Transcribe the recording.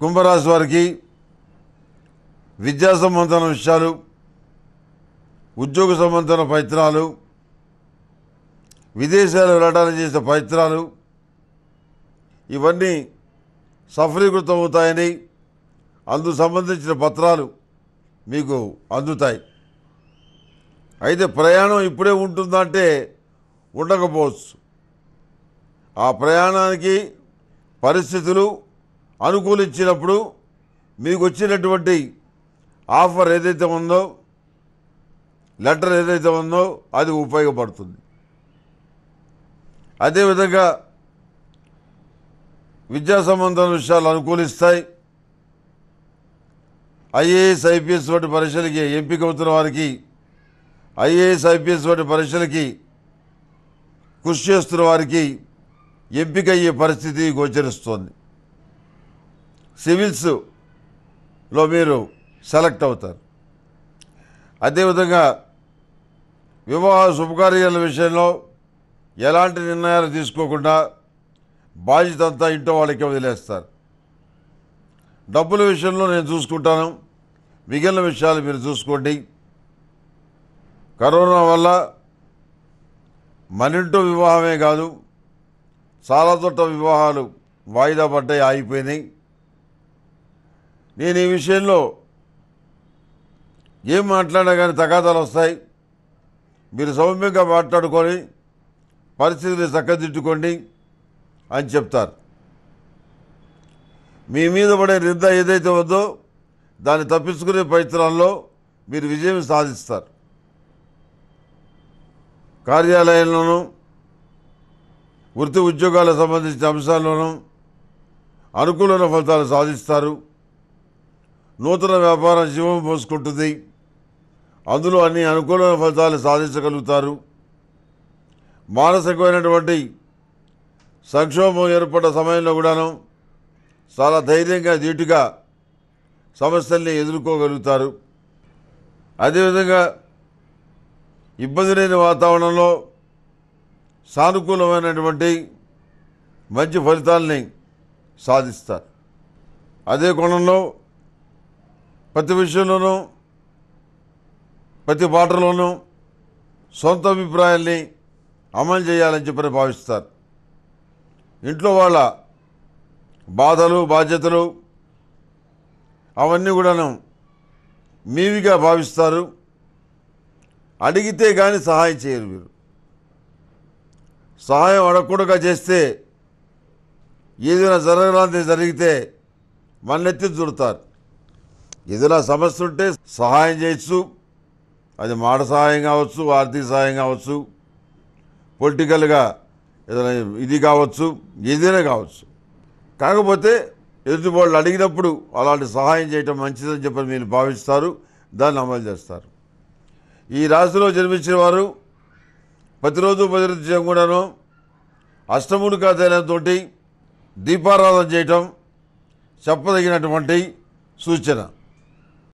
కుంభరాశి వారికి విద్యా సంబంధమైన విషయాలు ఉద్యోగ సంబంధమైన ప్రయత్నాలు విదేశాలు వెళ్ళడానికి చేసే ప్రయత్నాలు ఇవన్నీ సఫలీకృతం అవుతాయని అందుకు సంబంధించిన పత్రాలు మీకు అందుతాయి అయితే ప్రయాణం ఇప్పుడే ఉంటుందంటే ఉండకపోవచ్చు ఆ ప్రయాణానికి పరిస్థితులు అనుకూలించినప్పుడు మీకు వచ్చినటువంటి ఆఫర్ ఏదైతే ఉందో లెటర్ ఏదైతే ఉందో అది ఉపయోగపడుతుంది అదేవిధంగా విద్యా సంబంధం విషయాలు అనుకూలిస్తాయి ఐఏఎస్ ఐపీఎస్ వంటి పరీక్షలకి ఎంపిక అవుతున్న వారికి ఐఏఎస్ ఐపీఎస్ వంటి పరీక్షలకి కృషి చేస్తున్న వారికి ఎంపిక అయ్యే పరిస్థితి గోచరిస్తోంది సివిల్స్లో మీరు సెలెక్ట్ అవుతారు అదేవిధంగా వివాహ శుభకార్యాల విషయంలో ఎలాంటి నిర్ణయాలు తీసుకోకుండా బాధ్యత అంతా ఇంటో వాళ్ళకి వదిలేస్తారు డబ్బుల విషయంలో నేను చూసుకుంటాను మిగిలిన విషయాలు మీరు చూసుకోండి కరోనా వల్ల మనింటో వివాహమే కాదు చాలా చోట్ల వివాహాలు వాయిదా పడ్డాయి ఆగిపోయినాయి నేను ఈ విషయంలో ఏం మాట్లాడినా కానీ తగాదాలు వస్తాయి మీరు సౌమ్యంగా మాట్లాడుకొని పరిస్థితిని చక్కదిద్దుకోండి అని చెప్తారు మీ మీద పడే నింద ఏదైతే ఉందో దాన్ని తప్పించుకునే ప్రయత్నాల్లో మీరు విజయం సాధిస్తారు కార్యాలయంలోనూ వృత్తి ఉద్యోగాలకు సంబంధించిన అంశాల్లోనూ అనుకూలమైన ఫలితాలు సాధిస్తారు నూతన వ్యాపారం జీవం పోసుకుంటుంది అందులో అన్ని అనుకూలమైన ఫలితాలు సాధించగలుగుతారు మానసికమైనటువంటి సంక్షోభం ఏర్పడ్డ సమయంలో కూడాను చాలా ధైర్యంగా ధీటుగా సమస్యల్ని ఎదుర్కోగలుగుతారు అదేవిధంగా ఇబ్బంది లేని వాతావరణంలో సానుకూలమైనటువంటి మంచి ఫలితాలని సాధిస్తారు అదే కోణంలో ప్రతి విషయంలోనూ ప్రతి పాటలోనూ సొంత అభిప్రాయాల్ని అమలు చేయాలని చెప్పని భావిస్తారు ఇంట్లో వాళ్ళ బాధలు బాధ్యతలు అవన్నీ కూడాను మీవిగా భావిస్తారు అడిగితే కానీ సహాయం చేయరు మీరు సహాయం అడగకుండా చేస్తే ఏదైనా జరగలాంటి జరిగితే మన్నెత్తి చూడతారు ఏదైనా సమస్య ఉంటే సహాయం చేయొచ్చు అది మాట సహాయం కావచ్చు ఆర్థిక సహాయం కావచ్చు పొలిటికల్గా ఏదైనా ఇది కావచ్చు ఏదైనా కావచ్చు కాకపోతే ఎదుటి వాళ్ళు అడిగినప్పుడు అలాంటి సహాయం చేయటం మంచిదని చెప్పి మీరు భావిస్తారు దాన్ని అమలు చేస్తారు ఈ రాశిలో జన్మించిన వారు ప్రతిరోజు ప్రతిరోజు చేయకుండాను అష్టముడు కాదైనంతో దీపారాధన చేయటం చెప్పదగినటువంటి సూచన